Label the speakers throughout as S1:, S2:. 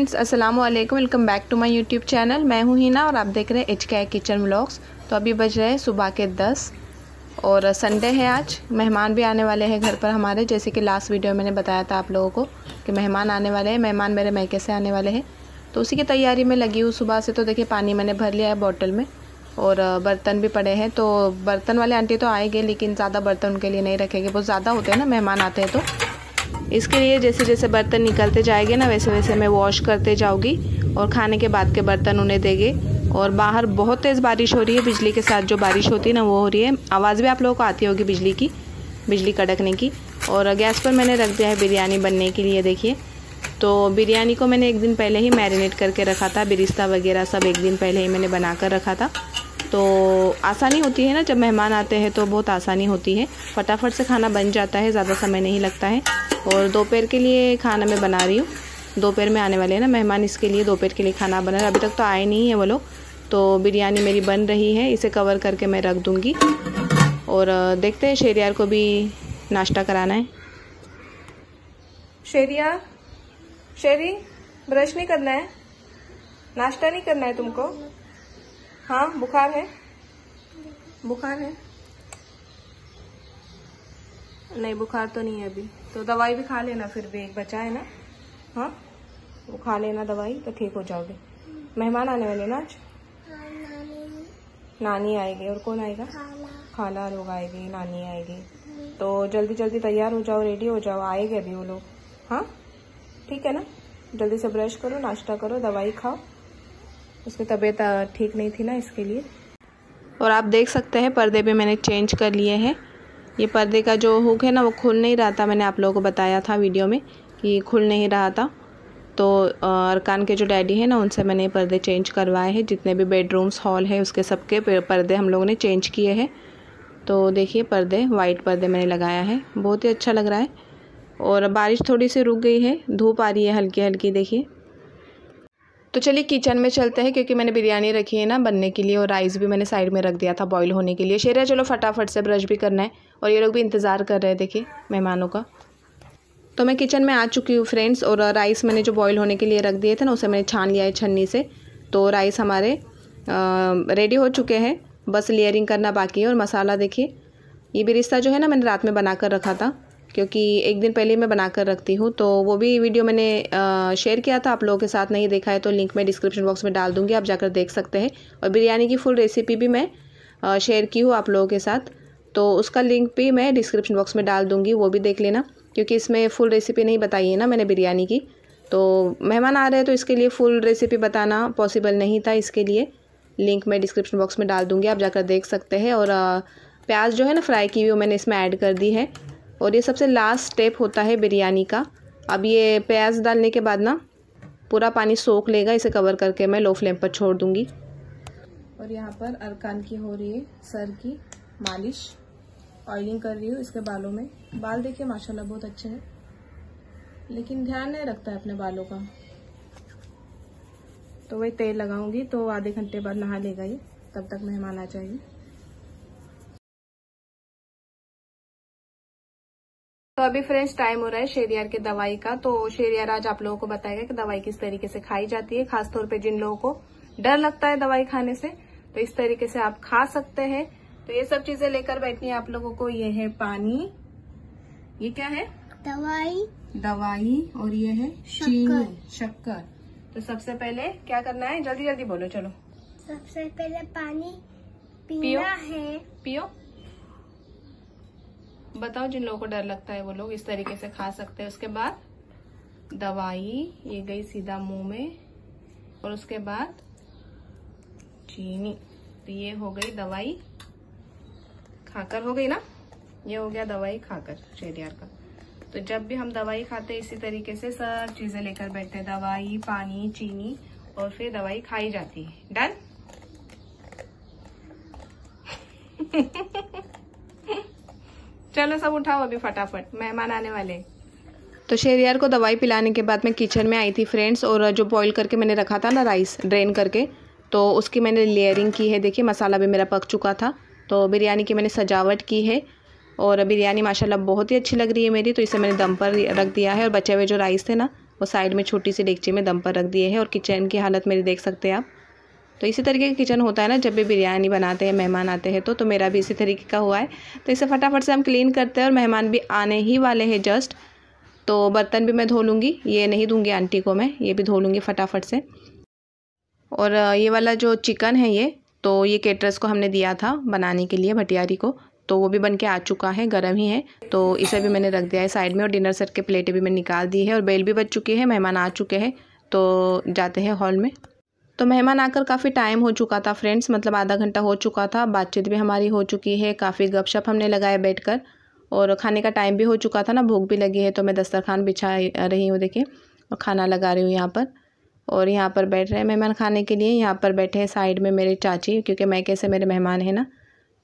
S1: friends अस्सलाम वालेकुम welcome back to my YouTube channel मैं हूं हिना और आप देख रहे हैं एच के किचन व्लॉग्स तो अभी बज रहे हैं सुबह के दस और संडे है आज मेहमान भी आने वाले हैं घर पर हमारे जैसे कि लास्ट वीडियो मैंने बताया था आप लोगों को कि मेहमान आने वाले हैं मेहमान मेरे मैके से आने वाले हैं तो उसी की तैयारी में लगी हूँ सुबह से तो देखिए पानी मैंने भर लिया है बॉटल में और बर्तन भी पड़े हैं तो बर्तन वाले आंटी तो आएंगे लेकिन ज़्यादा बर्तन उनके लिए नहीं रखेंगे बहुत ज़्यादा होते हैं ना मेहमान आते हैं तो इसके लिए जैसे जैसे बर्तन निकलते जाएंगे ना वैसे वैसे मैं वॉश करते जाऊँगी और खाने के बाद के बर्तन उन्हें देंगे और बाहर बहुत तेज़ बारिश हो रही है बिजली के साथ जो बारिश होती है ना वो हो रही है आवाज़ भी आप लोगों को आती होगी बिजली की बिजली कड़कने की और गैस पर मैंने रख दिया है बिरयानी बनने के लिए देखिए तो बिरयानी को मैंने एक दिन पहले ही मैरिनेट करके रखा था बिरिस्ता वगैरह सब एक दिन पहले ही मैंने बना कर रखा था तो आसानी होती है ना जब मेहमान आते हैं तो बहुत आसानी होती है फटाफट से खाना बन जाता है ज़्यादा समय नहीं लगता है और दोपहर के लिए खाना मैं बना रही हूँ दोपहर में आने वाले हैं ना मेहमान इसके लिए दोपहर के लिए खाना बना रहे अभी तक तो आए नहीं है वो लोग तो बिरयानी मेरी बन रही है इसे कवर करके मैं रख दूँगी और देखते हैं शेरियार को भी नाश्ता कराना है शेरिया शेरी ब्रश नहीं करना है नाश्ता नहीं करना है तुमको हाँ बुखार है बुखार है नहीं बुखार तो नहीं है अभी तो दवाई भी खा लेना फिर भी एक बचा है ना हाँ वो खा लेना दवाई तो ठीक हो जाओगे मेहमान आने वाले ना आज नानी आएगी और कौन आएगा खाला लोग आएगी नानी आएगी तो जल्दी जल्दी तैयार हो जाओ रेडी हो जाओ आएंगे अभी वो लोग हाँ ठीक है ना जल्दी से ब्रश करो नाश्ता करो दवाई खाओ उसकी तबीयत ठीक नहीं थी ना इसके लिए और आप देख सकते हैं पर्दे भी मैंने चेंज कर लिए हैं ये पर्दे का जो हुक है ना वो खुल नहीं रहा था मैंने आप लोगों को बताया था वीडियो में कि खुल नहीं रहा था तो अरकान के जो डैडी हैं ना उनसे मैंने पर्दे चेंज करवाए हैं जितने भी बेडरूम्स हॉल है उसके सबके पर्दे हम लोगों ने चेंज किए हैं तो देखिए पर्दे वाइट पर्दे मैंने लगाया है बहुत ही अच्छा लग रहा है और बारिश थोड़ी सी रुक गई है धूप आ रही है हल्की हल्की देखिए तो चलिए किचन में चलते हैं क्योंकि मैंने बिरयानी रखी है ना बनने के लिए और राइस भी मैंने साइड में रख दिया था बॉईल होने के लिए शेरा चलो फटाफट से ब्रश भी करना है और ये लोग भी इंतज़ार कर रहे हैं देखिए मेहमानों का तो मैं किचन में आ चुकी हूँ फ्रेंड्स और राइस मैंने जो बॉयल होने के लिए रख दिए थे ना उसे मैंने छान लिया है छन्नी से तो राइस हमारे रेडी हो चुके हैं बस लेयरिंग करना बाकी है और मसाला देखिए ये भी रिश्ता जो है ना मैंने रात में बना कर रखा था क्योंकि एक दिन पहले मैं बना कर रखती हूँ तो वो भी वीडियो मैंने शेयर किया था आप लोगों के साथ नहीं देखा है तो लिंक मैं डिस्क्रिप्शन बॉक्स में डाल दूँगी आप जाकर देख सकते हैं और बिरयानी की फुल रेसिपी भी मैं शेयर की हूँ आप लोगों के साथ तो उसका लिंक भी मैं डिस्क्रिप्शन बॉक्स में डाल दूँगी वो भी देख लेना क्योंकि इसमें फुल रेसिपी नहीं बताई है ना मैंने बिरयानी की तो मेहमान आ रहे हैं तो इसके लिए फुल रेसिपी बताना पॉसिबल नहीं था इसके लिए लिंक मैं डिस्क्रिप्शन बॉक्स में डाल दूँगी आप जाकर देख सकते हैं और प्याज जो है ना फ्राई की हुई मैंने इसमें ऐड कर दी है और ये सबसे लास्ट स्टेप होता है बिरयानी का अब ये प्याज डालने के बाद ना पूरा पानी सोख लेगा इसे कवर करके मैं लो फ्लेम पर छोड़ दूँगी और यहाँ पर अरकान की हो रही है सर की मालिश ऑयलिंग कर रही हूँ इसके बालों में बाल देखिए माशाल्लाह बहुत अच्छे हैं लेकिन ध्यान नहीं रखता है अपने बालों का तो वही तेल लगाऊंगी तो आधे घंटे बाद नहा लेगा ये तब तक मेहमान आ जाएंगे तो अभी फ्रेंड्स टाइम हो रहा है शेरियार की दवाई का तो शेरियार आज आप लोगों को बताएगा कि दवाई किस तरीके से खाई जाती है खासतौर पे जिन लोगों को डर लगता है दवाई खाने से तो इस तरीके से आप खा सकते हैं तो ये सब चीजें लेकर बैठनी है आप लोगों को ये है पानी ये क्या है दवाई दवाई और ये है चीनी शक्कर तो सबसे पहले क्या करना है जल्दी जल्दी बोलो चलो सबसे पहले पानी
S2: पीना पियो, है
S1: पियो बताओ जिन लोगों को डर लगता है वो लोग इस तरीके से खा सकते हैं उसके बाद दवाई ये गई सीधा मुंह में और उसके बाद चीनी तो ये हो गई दवाई खाकर हो गई ना ये हो गया दवाई खाकर शेरियार का तो जब भी हम दवाई खाते इसी तरीके से सब चीज़ें लेकर बैठते हैं दवाई पानी चीनी और फिर दवाई खाई जाती है डन चलो सब उठाओ अभी फटाफट मेहमान आने वाले हैं तो शेरियार को दवाई पिलाने के बाद मैं किचन में आई थी फ्रेंड्स और जो बॉईल करके मैंने रखा था ना राइस ड्रेन करके तो उसकी मैंने लेयरिंग की है देखिए मसाला भी मेरा पक चुका था तो बिरयानी की मैंने सजावट की है और बिरयानी माशाल्लाह बहुत ही अच्छी लग रही है मेरी तो इसे मैंने दम पर रख दिया है और बचे हुए जो राइस थे ना वो साइड में छोटी सी डेगची में दम पर रख दिए हैं और किचन की हालत मेरी देख सकते हैं आप तो इसी तरीके का किचन होता है ना जब भी बिरयानी बनाते हैं मेहमान आते हैं तो तो मेरा भी इसी तरीके का हुआ है तो इसे फटाफट से हम क्लीन करते हैं और मेहमान भी आने ही वाले हैं जस्ट तो बर्तन भी मैं धो लूँगी ये नहीं दूँगी आंटी को मैं ये भी धो लूँगी फटाफट से और ये वाला जो चिकन है ये तो ये केटरस को हमने दिया था बनाने के लिए भटियारी को तो वो भी बन के आ चुका है गर्म ही है तो इसे भी मैंने रख दिया है साइड में और डिनर सेट के प्लेटें भी मैंने निकाल दी है और बेल भी बच चुकी है मेहमान आ चुके हैं तो जाते हैं हॉल में तो मेहमान आकर काफ़ी टाइम हो चुका था फ्रेंड्स मतलब आधा घंटा हो चुका था बातचीत भी हमारी हो चुकी है काफ़ी गपशप हमने लगाया बैठकर और खाने का टाइम भी हो चुका था ना भूख भी लगी है तो मैं दस्तरखान बिछा रही हूँ देखिए और खाना लगा रही हूँ यहाँ पर और यहाँ पर बैठ रहे हैं मेहमान खाने के लिए यहाँ पर बैठे हैं साइड में मेरे चाची क्योंकि मैं कैसे मेरे मेहमान हैं ना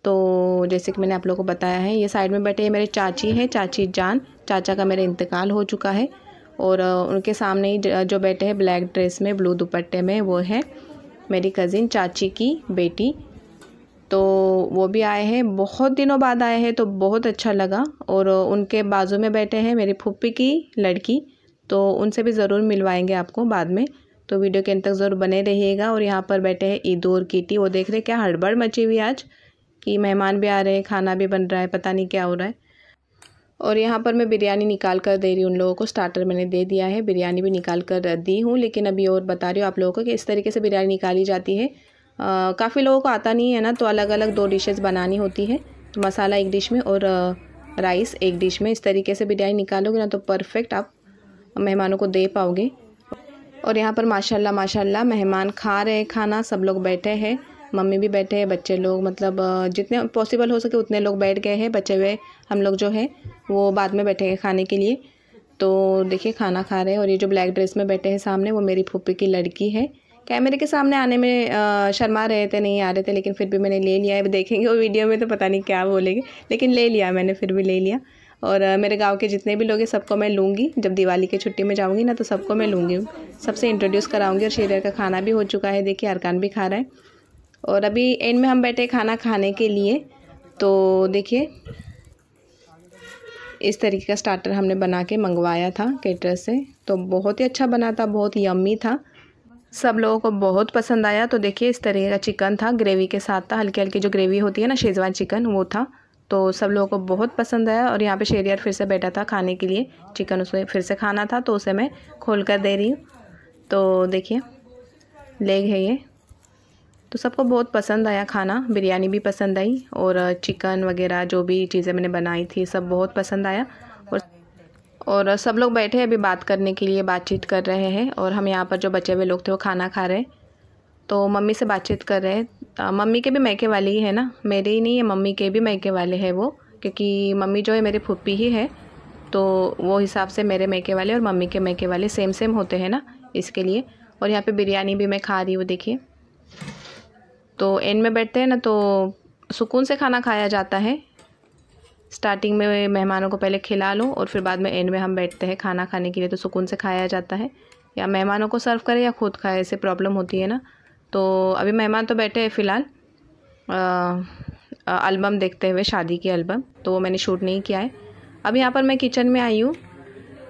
S1: तो जैसे कि मैंने आप लोगों को बताया है ये साइड में बैठे ये मेरे चाची हैं चाची जान चाचा का मेरा इंतकाल हो चुका है और उनके सामने ही जो बैठे हैं ब्लैक ड्रेस में ब्लू दुपट्टे में वो है मेरी कज़िन चाची की बेटी तो वो भी आए हैं बहुत दिनों बाद आए हैं तो बहुत अच्छा लगा और उनके बाजू में बैठे हैं मेरी फूफी की लड़की तो उनसे भी ज़रूर मिलवाएंगे आपको बाद में तो वीडियो के अंत तक ज़रूर बने रहिएगा और यहाँ पर बैठे हैं ईद और कीटी वो देख रहे क्या हड़बड़ मची हुई आज कि मेहमान भी आ रहे हैं खाना भी बन रहा है पता नहीं क्या हो रहा है और यहाँ पर मैं बिरयानी निकाल कर दे रही हूँ उन लोगों को स्टार्टर मैंने दे दिया है बिरयानी भी निकाल कर दी हूँ लेकिन अभी और बता रही हूँ आप लोगों को कि इस तरीके से बिरयानी निकाली जाती है काफ़ी लोगों को आता नहीं है ना तो अलग अलग दो डिशेज़ बनानी होती है तो मसाला एक डिश में और राइस एक डिश में इस तरीके से बिरयानी निकालोगे ना तो परफेक्ट आप मेहमानों को दे पाओगे और यहाँ पर माशाल्लाह माशाल्लाह मेहमान खा रहे खाना सब लोग बैठे हैं मम्मी भी बैठे हैं बच्चे लोग मतलब जितने पॉसिबल हो सके उतने लोग बैठ गए हैं बचे हुए हम लोग जो है वो बाद में बैठे हैं खाने के लिए तो देखिए खाना खा रहे हैं और ये जो ब्लैक ड्रेस में बैठे हैं सामने वो मेरी फूपी की लड़की है कैमरे के सामने आने में शर्मा रहे थे नहीं आ रहे थे लेकिन फिर भी मैंने ले लिया है देखेंगे वो वीडियो में तो पता नहीं क्या बोलेंगे लेकिन ले लिया मैंने फिर भी ले लिया और मेरे गांव के जितने भी लोग हैं सबको मैं लूँगी जब दिवाली की छुट्टी में जाऊँगी ना तो सबको मैं लूँगी सबसे इंट्रोड्यूस कराऊँगी और शेरियर का खाना भी हो चुका है देखिए अरकान भी खा रहा है और अभी एंड में हम बैठे खाना खाने के लिए तो देखिए इस तरीके का स्टार्टर हमने बना के मंगवाया था केटर से तो बहुत ही अच्छा बना था बहुत यम्मी था सब लोगों को बहुत पसंद आया तो देखिए इस तरीके का चिकन था ग्रेवी के साथ था हल्की हल्की जो ग्रेवी होती है ना शेजवान चिकन वो था तो सब लोगों को बहुत पसंद आया और यहाँ पे शेरियर फिर से बैठा था खाने के लिए चिकन उसमें फिर से खाना था तो उसे मैं खोल कर दे रही हूँ तो देखिए लेग है ये तो सबको बहुत पसंद आया खाना बिरयानी भी पसंद आई और चिकन वगैरह जो भी चीज़ें मैंने बनाई थी सब बहुत पसंद आया और और सब लोग बैठे अभी बात करने के लिए बातचीत कर रहे हैं और हम यहाँ पर जो बचे हुए लोग थे वो खाना खा रहे तो मम्मी से बातचीत कर रहे हैं मम्मी के भी मैके वाले ही है ना मेरे ही नहीं है मम्मी के भी मैके वाले हैं वो क्योंकि मम्मी जो है मेरी फूपी ही है तो वो हिसाब से मेरे मैके वाले और मम्मी के मैके वाले सेम सेम होते हैं ना इसके लिए और यहाँ पे बिरयानी भी मैं खा रही हूँ देखिए तो एंड में बैठते हैं ना तो सुकून से खाना खाया जाता है स्टार्टिंग में मेहमानों को पहले खिला लूँ और फिर बाद में एंड में हम बैठते हैं खाना खाने के लिए तो सुकून से खाया जाता है या मेहमानों को सर्व करें या खुद खाए ऐसे प्रॉब्लम होती है ना तो अभी मेहमान तो बैठे हैं फ़िलहाल अल्बम देखते हुए शादी की एल्बम तो वो मैंने शूट नहीं किया है अब यहाँ पर मैं किचन में आई हूँ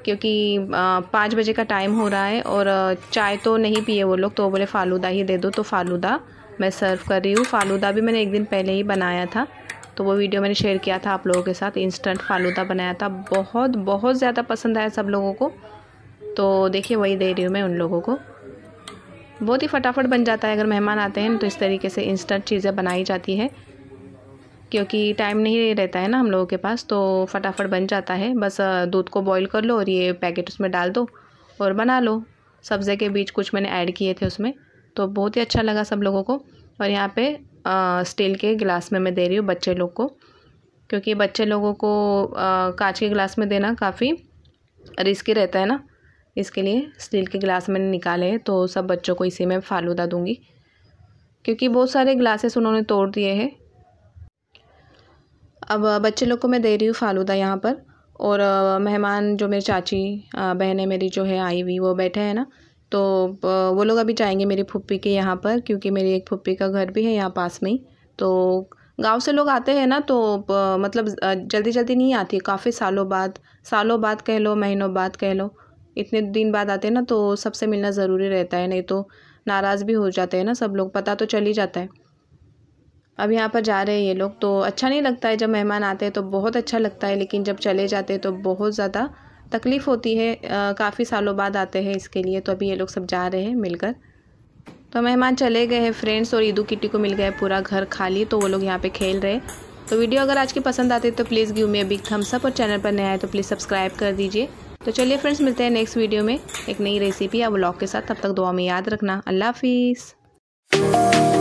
S1: क्योंकि पाँच बजे का टाइम हो रहा है और चाय तो नहीं पिए वो लोग तो वो बोले फ़ालूदा ही दे दो तो फ़ालूदा मैं सर्व कर रही हूँ फालूदा भी मैंने एक दिन पहले ही बनाया था तो वो वीडियो मैंने शेयर किया था आप लोगों के साथ इंस्टेंट फालूदा बनाया था बहुत बहुत ज़्यादा पसंद आया सब लोगों को तो देखिए वही दे रही हूँ मैं उन लोगों को बहुत ही फटाफट बन जाता है अगर मेहमान आते हैं तो इस तरीके से इंस्टेंट चीज़ें बनाई जाती है क्योंकि टाइम नहीं रहता है ना हम लोगों के पास तो फटाफट बन जाता है बस दूध को बॉईल कर लो और ये पैकेट उसमें डाल दो और बना लो सब्ज़े के बीच कुछ मैंने ऐड किए थे उसमें तो बहुत ही अच्छा लगा सब लोगों को और यहाँ पे आ, स्टील के गिलास में मैं दे रही हूँ बच्चे लोग को क्योंकि बच्चे लोगों को कांच के गिलास में देना काफ़ी रिस्की रहता है ना इसके लिए स्टील के गिलास मैंने निकाले तो सब बच्चों को इसी में फालूदा दूँगी क्योंकि बहुत सारे ग्लासेस उन्होंने तोड़ दिए हैं अब बच्चे लोग को मैं दे रही हूँ फालूदा यहाँ पर और मेहमान जो मेरी चाची बहनें मेरी जो है आई हुई वो बैठे हैं ना तो वो लोग अभी जाएंगे मेरी फुप्पी के यहाँ पर क्योंकि मेरी एक फुप्पी का घर भी है यहाँ पास में ही तो गांव से लोग आते हैं ना तो मतलब जल्दी जल्दी नहीं आती काफ़ी सालों बाद सालों बाद कह लो महीनों बाद कह लो इतने दिन बाद आते हैं ना तो सबसे मिलना ज़रूरी रहता है नहीं तो नाराज़ भी हो जाते हैं ना सब लोग पता तो चल ही जाता है अब यहाँ पर जा रहे हैं ये लोग तो अच्छा नहीं लगता है जब मेहमान आते हैं तो बहुत अच्छा लगता है लेकिन जब चले जाते हैं तो बहुत ज़्यादा तकलीफ़ होती है काफ़ी सालों बाद आते हैं इसके लिए तो अभी ये लोग सब जा रहे हैं मिलकर तो मेहमान चले गए हैं फ्रेंड्स और ईदू किटी को मिल गया पूरा घर खाली तो वो लोग यहाँ पे खेल रहे तो वीडियो अगर आज की पसंद आती है तो प्लीज़ गिव मी अभी थम्स अप और चैनल पर नया है तो प्लीज़ सब्सक्राइब कर दीजिए तो चलिए फ्रेंड्स मिलते हैं नेक्स्ट वीडियो में एक नई रेसिपी या ब्लॉग के साथ तब तक दुआ में याद रखना अल्लाह हाफिज़